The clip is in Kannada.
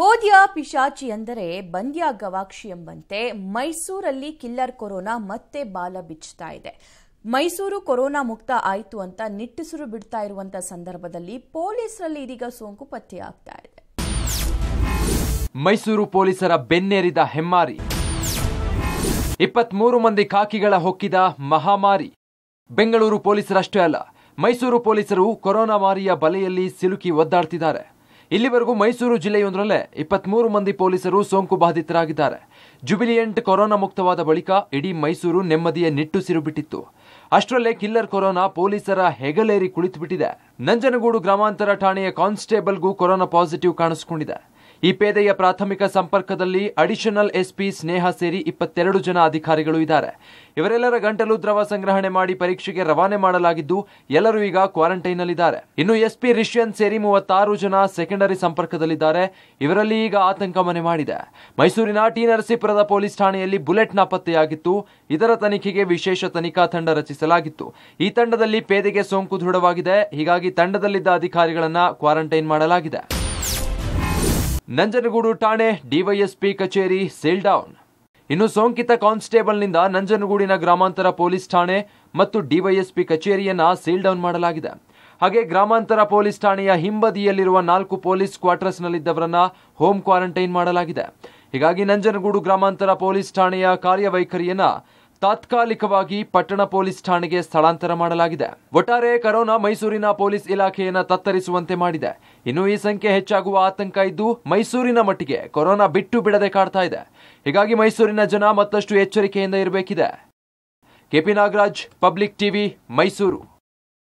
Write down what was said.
ಹೋದಿಯ ಪಿಶಾಚಿ ಎಂದರೆ ಬಂದ್ಯ ಗವಾಕ್ಷಿ ಎಂಬಂತೆ ಮೈಸೂರಲ್ಲಿ ಕಿಲ್ಲರ್ ಕೊರೋನಾ ಮತ್ತೆ ಬಾಲ ಬಿಚ್ಚುತ್ತಾ ಇದೆ ಮೈಸೂರು ಕೊರೋನಾ ಮುಕ್ತ ಆಯಿತು ಅಂತ ನಿಟ್ಟುಸಿರು ಬಿಡ್ತಾ ಇರುವಂಥ ಸಂದರ್ಭದಲ್ಲಿ ಪೊಲೀಸರಲ್ಲಿ ಇದೀಗ ಸೋಂಕು ಪತ್ತೆಯಾಗ್ತಾ ಇದೆ ಮೈಸೂರು ಪೊಲೀಸರ ಬೆನ್ನೇರಿದ ಹೆಮ್ಮಾರಿ ಇಪ್ಪತ್ಮೂರು ಮಂದಿ ಕಾಕಿಗಳ ಹೊಕ್ಕಿದ ಮಹಾಮಾರಿ ಬೆಂಗಳೂರು ಪೊಲೀಸರಷ್ಟೇ ಅಲ್ಲ ಮೈಸೂರು ಪೊಲೀಸರು ಕೊರೋನಾ ಮಾರಿಯ ಬಲೆಯಲ್ಲಿ ಸಿಲುಕಿ ಒದ್ದಾಡ್ತಿದ್ದಾರೆ ಇಲ್ಲಿವರೆಗೂ ಮೈಸೂರು ಜಿಲ್ಲೆಯೊಂದರಲ್ಲೇ ಇಪ್ಪತ್ಮೂರು ಮಂದಿ ಪೊಲೀಸರು ಸೋಂಕು ಬಾಧಿತರಾಗಿದ್ದಾರೆ ಜುಬಿಲಿಯಂಟ್ ಕೊರೋನಾ ಮುಕ್ತವಾದ ಬಳಿಕ ಇಡೀ ಮೈಸೂರು ನೆಮ್ಮದಿಯ ನಿಟ್ಟುಸಿರು ಬಿಟ್ಟಿತ್ತು ಅಷ್ಟರಲ್ಲೇ ಕಿಲ್ಲರ್ ಕೊರೋನಾ ಪೊಲೀಸರ ಹೆಗಲೇರಿ ಕುಳಿತುಬಿಟ್ಟಿದೆ ನಂಜನಗೂಡು ಗ್ರಾಮಾಂತರ ಠಾಣೆಯ ಕಾನ್ಸ್ಟೇಬಲ್ಗೂ ಕೊರೋನಾ ಪಾಸಿಟಿವ್ ಕಾಣಿಸಿಕೊಂಡಿದೆ ಈ ಪೇದೆಯ ಪ್ರಾಥಮಿಕ ಸಂಪರ್ಕದಲ್ಲಿ ಅಡಿಷನಲ್ ಎಸ್ಪಿ ಸ್ನೇಹ ಸೇರಿ ಇಪ್ಪತ್ತೆರಡು ಜನ ಅಧಿಕಾರಿಗಳು ಇದ್ದಾರೆ ಇವರೆಲ್ಲರ ಗಂಟಲು ದ್ರವ ಸಂಗ್ರಹಣೆ ಮಾಡಿ ಪರೀಕ್ಷೆಗೆ ರವಾನೆ ಮಾಡಲಾಗಿದ್ದು ಎಲ್ಲರೂ ಈಗ ಕ್ವಾರಂಟೈನ್ನಲ್ಲಿದ್ದಾರೆ ಇನ್ನು ಎಸ್ಪಿ ರಿಷ್ಯನ್ ಸೇರಿ ಮೂವತ್ತಾರು ಜನ ಸೆಕೆಂಡರಿ ಸಂಪರ್ಕದಲ್ಲಿದ್ದಾರೆ ಇವರಲ್ಲಿ ಈಗ ಆತಂಕ ಮನೆ ಮಾಡಿದೆ ಮೈಸೂರಿನ ಟಿ ನರಸೀಪುರದ ಪೊಲೀಸ್ ಠಾಣೆಯಲ್ಲಿ ಬುಲೆಟ್ ನಾಪತ್ತೆಯಾಗಿತ್ತು ಇದರ ತನಿಖೆಗೆ ವಿಶೇಷ ತನಿಖಾ ತಂಡ ರಚಿಸಲಾಗಿತ್ತು ಈ ತಂಡದಲ್ಲಿ ಪೇದೆಗೆ ಸೋಂಕು ದೃಢವಾಗಿದೆ ಹೀಗಾಗಿ ತಂಡದಲ್ಲಿದ್ದ ಅಧಿಕಾರಿಗಳನ್ನು ಕ್ವಾರಂಟೈನ್ ಮಾಡಲಾಗಿದೆ ನಂಜನಗೂಡು ಠಾಣೆ ಡಿವೈಎಸ್ಪಿ ಕಚೇರಿ ಸೀಲ್ಡೌನ್ ಇನ್ನು ಸೋಂಕಿತ ಕಾನ್ಸ್ಟೇಬಲ್ನಿಂದ ನಂಜನಗೂಡಿನ ಗ್ರಾಮಾಂತರ ಪೊಲೀಸ್ ಠಾಣೆ ಮತ್ತು ಡಿವೈಎಸ್ಪಿ ಕಚೇರಿಯನ್ನ ಸೀಲ್ಡೌನ್ ಮಾಡಲಾಗಿದೆ ಹಾಗೆ ಗ್ರಾಮಾಂತರ ಪೊಲೀಸ್ ಠಾಣೆಯ ಹಿಂಬದಿಯಲ್ಲಿರುವ ನಾಲ್ಕು ಪೊಲೀಸ್ ಕ್ವಾರ್ಟರ್ಸ್ನಲ್ಲಿದ್ದವರನ್ನ ಹೋಮ್ ಕ್ವಾರಂಟೈನ್ ಮಾಡಲಾಗಿದೆ ಹೀಗಾಗಿ ನಂಜನಗೂಡು ಗ್ರಾಮಾಂತರ ಪೊಲೀಸ್ ಠಾಣೆಯ ಕಾರ್ಯವೈಖರಿಯನ್ನ ತಾತ್ಕಾಲಿಕವಾಗಿ ಪಟ್ಟಣ ಪೊಲೀಸ್ ಠಾಣೆಗೆ ಸ್ಥಳಾಂತರ ಮಾಡಲಾಗಿದೆ ಒಟ್ಟಾರೆ ಕರೋನಾ ಮೈಸೂರಿನ ಪೊಲೀಸ್ ಇಲಾಖೆಯನ್ನು ತತ್ತರಿಸುವಂತೆ ಮಾಡಿದೆ ಇನ್ನು ಈ ಸಂಖ್ಯೆ ಹೆಚ್ಚಾಗುವ ಆತಂಕ ಇದ್ದು ಮೈಸೂರಿನ ಮಟ್ಟಿಗೆ ಕೊರೋನಾ ಬಿಟ್ಟು ಬಿಡದೆ ಕಾಡ್ತಾ ಇದೆ ಹೀಗಾಗಿ ಮೈಸೂರಿನ ಜನ ಮತ್ತಷ್ಟು ಎಚ್ಚರಿಕೆಯಿಂದ ಇರಬೇಕಿದೆ KP Nagaraj public TV Mysuru